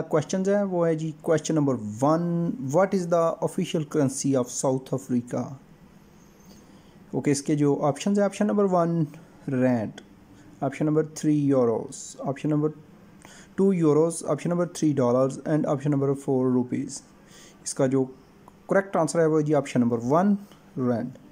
question है वो है जी question number one what is the official currency of South Africa okay इसके जो ऑप्शन है option number one rent option number three euros option number two euros option number three dollars and option number four rupees इसका जो correct answer है वो जी option number one rent